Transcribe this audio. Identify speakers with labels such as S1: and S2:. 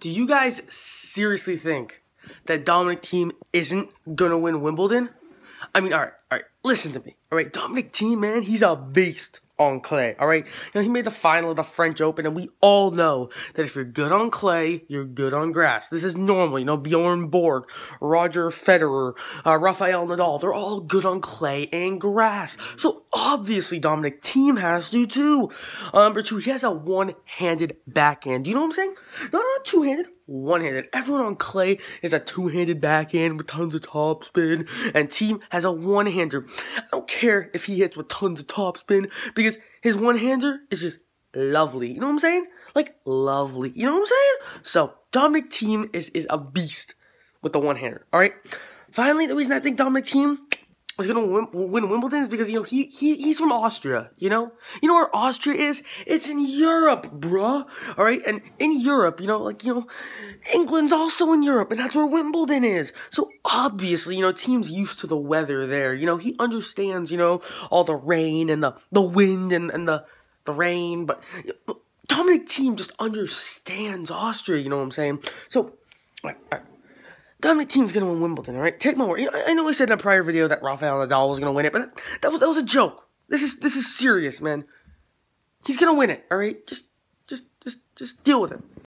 S1: Do you guys seriously think that Dominic Team isn't gonna win Wimbledon? I mean, all right, all right, listen to me. All right, Dominic Team, man, he's a beast on clay. All right, you know he made the final of the French Open, and we all know that if you're good on clay, you're good on grass. This is normal. You know Bjorn Borg, Roger Federer, uh, Rafael Nadal—they're all good on clay and grass. So obviously Dominic Team has to too. number two, he has a one-handed backhand. Do you know what I'm saying? No, not two-handed, one-handed. Everyone on clay is a two-handed backhand with tons of topspin, and Team has a one-hander. I don't care if he hits with tons of topspin because because his one-hander is just lovely. You know what I'm saying? Like lovely. You know what I'm saying? So Dominic Team is is a beast with the one-hander. All right. Finally, the reason I think Dominic Team is going to win, Wimbledon is because you know he he he's from Austria. You know, you know where Austria is? It's in Europe, bruh. All right, and in Europe, you know, like you know, England's also in Europe, and that's where Wimbledon is. So obviously, you know, teams used to the weather there. You know, he understands. You know, all the rain and the the wind and and the the rain, but. Dominic Team just understands Austria, you know what I'm saying? So, like, Dominic Team's going to win Wimbledon, all right? Take my word. You know, I know I said in a prior video that Rafael Nadal was going to win it, but that, that was that was a joke. This is this is serious, man. He's going to win it, all right? Just just just just deal with it.